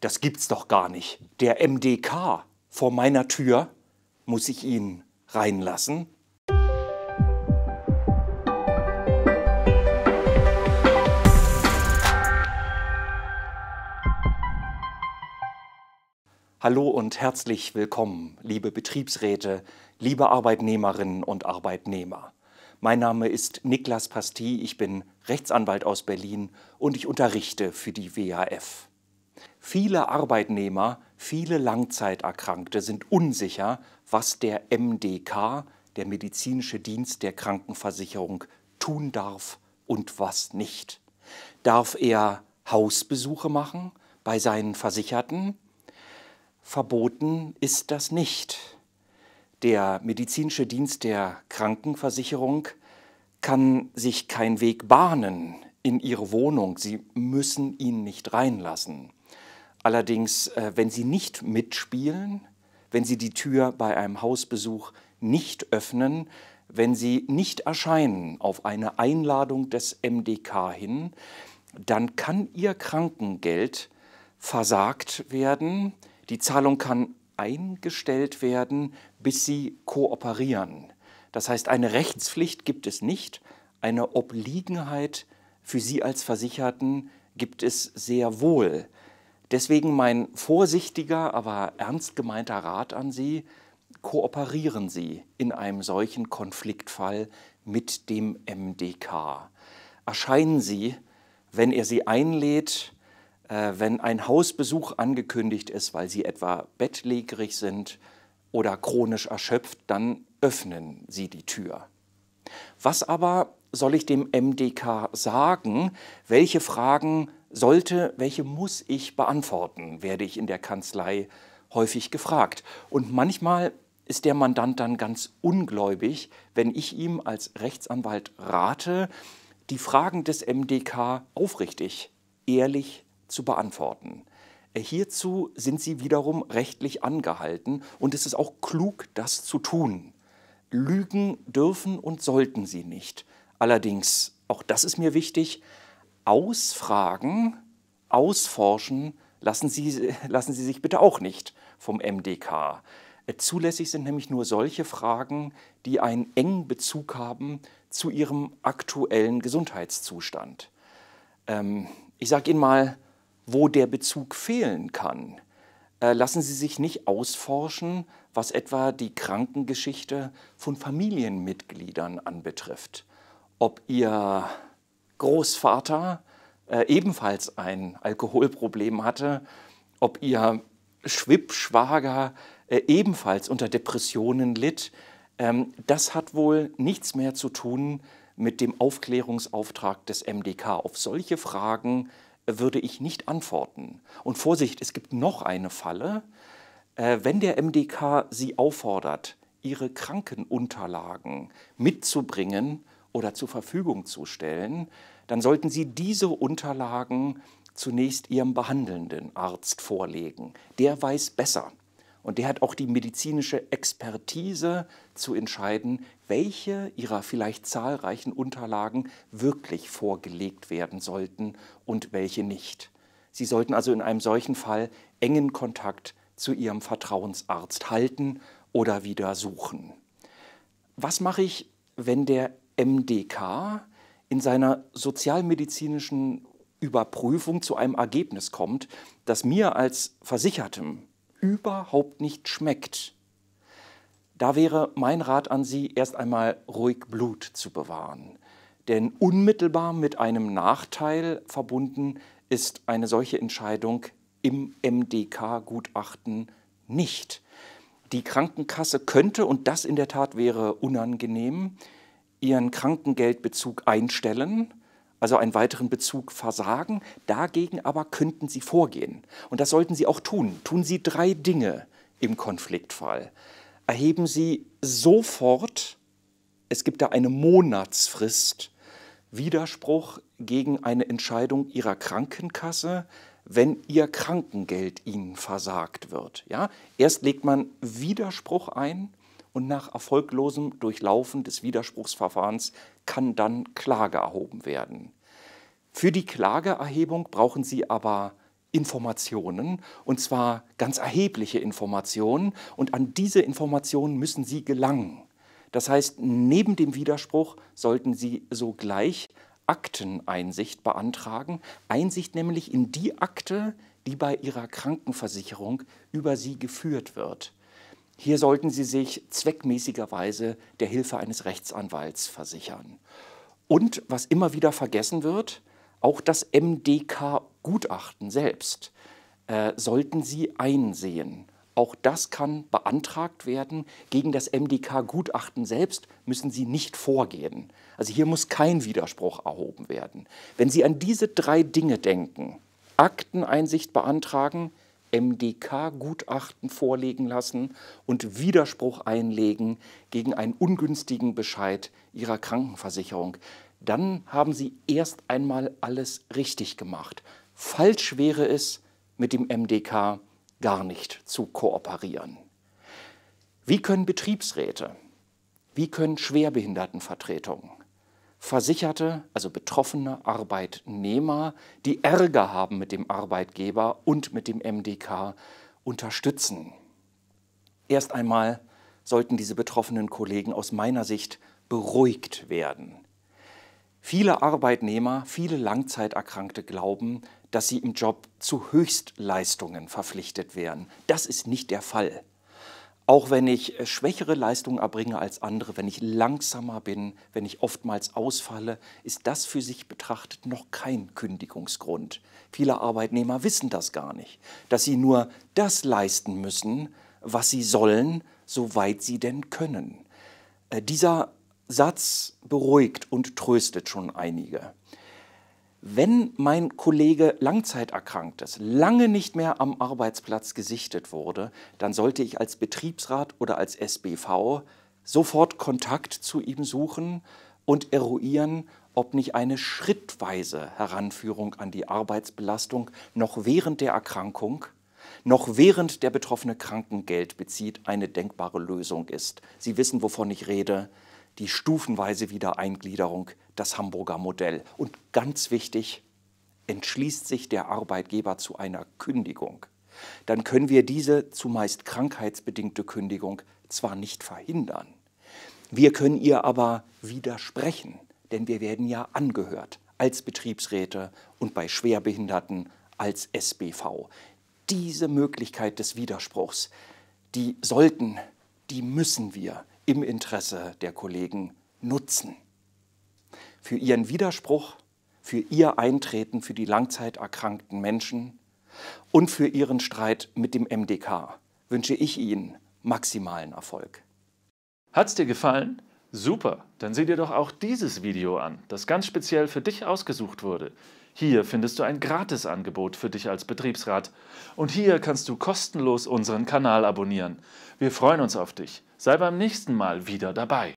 das gibt's doch gar nicht. Der MDK vor meiner Tür, muss ich ihn reinlassen? Hallo und herzlich willkommen, liebe Betriebsräte, liebe Arbeitnehmerinnen und Arbeitnehmer. Mein Name ist Niklas Pasti, ich bin Rechtsanwalt aus Berlin und ich unterrichte für die WAF. Viele Arbeitnehmer, viele Langzeiterkrankte sind unsicher, was der MDK, der medizinische Dienst der Krankenversicherung, tun darf und was nicht. Darf er Hausbesuche machen bei seinen Versicherten? Verboten ist das nicht. Der medizinische Dienst der Krankenversicherung kann sich kein Weg bahnen, in ihre Wohnung. Sie müssen ihn nicht reinlassen. Allerdings, äh, wenn sie nicht mitspielen, wenn sie die Tür bei einem Hausbesuch nicht öffnen, wenn sie nicht erscheinen auf eine Einladung des MDK hin, dann kann ihr Krankengeld versagt werden. Die Zahlung kann eingestellt werden, bis sie kooperieren. Das heißt, eine Rechtspflicht gibt es nicht, eine Obliegenheit für Sie als Versicherten gibt es sehr wohl. Deswegen mein vorsichtiger, aber ernst gemeinter Rat an Sie, kooperieren Sie in einem solchen Konfliktfall mit dem MDK. Erscheinen Sie, wenn er Sie einlädt, äh, wenn ein Hausbesuch angekündigt ist, weil Sie etwa bettlägerig sind oder chronisch erschöpft, dann öffnen Sie die Tür. Was aber soll ich dem MDK sagen? Welche Fragen sollte, welche muss ich beantworten, werde ich in der Kanzlei häufig gefragt. Und manchmal ist der Mandant dann ganz ungläubig, wenn ich ihm als Rechtsanwalt rate, die Fragen des MDK aufrichtig, ehrlich zu beantworten. Äh, hierzu sind sie wiederum rechtlich angehalten und es ist auch klug, das zu tun. Lügen dürfen und sollten sie nicht allerdings, auch das ist mir wichtig, ausfragen, ausforschen lassen Sie, lassen Sie sich bitte auch nicht vom MDK. Äh, zulässig sind nämlich nur solche Fragen, die einen engen Bezug haben zu Ihrem aktuellen Gesundheitszustand. Ähm, ich sage Ihnen mal, wo der Bezug fehlen kann. Äh, lassen Sie sich nicht ausforschen, was etwa die Krankengeschichte von Familienmitgliedern anbetrifft ob ihr Großvater äh, ebenfalls ein Alkoholproblem hatte, ob ihr Schwippschwager äh, ebenfalls unter Depressionen litt. Ähm, das hat wohl nichts mehr zu tun mit dem Aufklärungsauftrag des MDK. Auf solche Fragen würde ich nicht antworten. Und Vorsicht, es gibt noch eine Falle. Äh, wenn der MDK Sie auffordert, Ihre Krankenunterlagen mitzubringen, oder zur Verfügung zu stellen, dann sollten Sie diese Unterlagen zunächst Ihrem behandelnden Arzt vorlegen. Der weiß besser und der hat auch die medizinische Expertise zu entscheiden, welche Ihrer vielleicht zahlreichen Unterlagen wirklich vorgelegt werden sollten und welche nicht. Sie sollten also in einem solchen Fall engen Kontakt zu Ihrem Vertrauensarzt halten oder wieder suchen. Was mache ich, wenn der MDK in seiner sozialmedizinischen Überprüfung zu einem Ergebnis kommt, das mir als Versichertem überhaupt nicht schmeckt, da wäre mein Rat an Sie, erst einmal ruhig Blut zu bewahren. Denn unmittelbar mit einem Nachteil verbunden ist eine solche Entscheidung im MDK-Gutachten nicht. Die Krankenkasse könnte, und das in der Tat wäre unangenehm, ihren Krankengeldbezug einstellen, also einen weiteren Bezug versagen. Dagegen aber könnten sie vorgehen. Und das sollten sie auch tun. Tun sie drei Dinge im Konfliktfall. Erheben sie sofort, es gibt da eine Monatsfrist, Widerspruch gegen eine Entscheidung ihrer Krankenkasse, wenn ihr Krankengeld ihnen versagt wird. Ja? Erst legt man Widerspruch ein und nach erfolglosem Durchlaufen des Widerspruchsverfahrens kann dann Klage erhoben werden. Für die Klageerhebung brauchen Sie aber Informationen, und zwar ganz erhebliche Informationen, und an diese Informationen müssen Sie gelangen. Das heißt, neben dem Widerspruch sollten Sie sogleich Akteneinsicht beantragen, Einsicht nämlich in die Akte, die bei Ihrer Krankenversicherung über Sie geführt wird. Hier sollten Sie sich zweckmäßigerweise der Hilfe eines Rechtsanwalts versichern. Und was immer wieder vergessen wird, auch das MDK-Gutachten selbst äh, sollten Sie einsehen. Auch das kann beantragt werden. Gegen das MDK-Gutachten selbst müssen Sie nicht vorgehen. Also hier muss kein Widerspruch erhoben werden. Wenn Sie an diese drei Dinge denken, Akteneinsicht beantragen, MDK-Gutachten vorlegen lassen und Widerspruch einlegen gegen einen ungünstigen Bescheid ihrer Krankenversicherung. Dann haben sie erst einmal alles richtig gemacht. Falsch wäre es, mit dem MDK gar nicht zu kooperieren. Wie können Betriebsräte, wie können Schwerbehindertenvertretungen, Versicherte, also betroffene Arbeitnehmer, die Ärger haben mit dem Arbeitgeber und mit dem MDK, unterstützen. Erst einmal sollten diese betroffenen Kollegen aus meiner Sicht beruhigt werden. Viele Arbeitnehmer, viele Langzeiterkrankte glauben, dass sie im Job zu Höchstleistungen verpflichtet wären. Das ist nicht der Fall. Auch wenn ich äh, schwächere Leistungen erbringe als andere, wenn ich langsamer bin, wenn ich oftmals ausfalle, ist das für sich betrachtet noch kein Kündigungsgrund. Viele Arbeitnehmer wissen das gar nicht, dass sie nur das leisten müssen, was sie sollen, soweit sie denn können. Äh, dieser Satz beruhigt und tröstet schon einige wenn mein Kollege langzeiterkrankt ist, lange nicht mehr am Arbeitsplatz gesichtet wurde, dann sollte ich als Betriebsrat oder als SBV sofort Kontakt zu ihm suchen und eruieren, ob nicht eine schrittweise Heranführung an die Arbeitsbelastung noch während der Erkrankung, noch während der Betroffene Krankengeld bezieht, eine denkbare Lösung ist. Sie wissen, wovon ich rede die stufenweise Wiedereingliederung, das Hamburger Modell. Und ganz wichtig, entschließt sich der Arbeitgeber zu einer Kündigung, dann können wir diese zumeist krankheitsbedingte Kündigung zwar nicht verhindern, wir können ihr aber widersprechen, denn wir werden ja angehört als Betriebsräte und bei Schwerbehinderten als SBV. Diese Möglichkeit des Widerspruchs, die sollten, die müssen wir im Interesse der Kollegen nutzen. Für ihren Widerspruch, für ihr Eintreten für die langzeiterkrankten Menschen und für ihren Streit mit dem MDK wünsche ich Ihnen maximalen Erfolg. Hat's dir gefallen? Super, dann sieh dir doch auch dieses Video an, das ganz speziell für dich ausgesucht wurde. Hier findest du ein Gratisangebot für dich als Betriebsrat. Und hier kannst du kostenlos unseren Kanal abonnieren. Wir freuen uns auf dich. Sei beim nächsten Mal wieder dabei.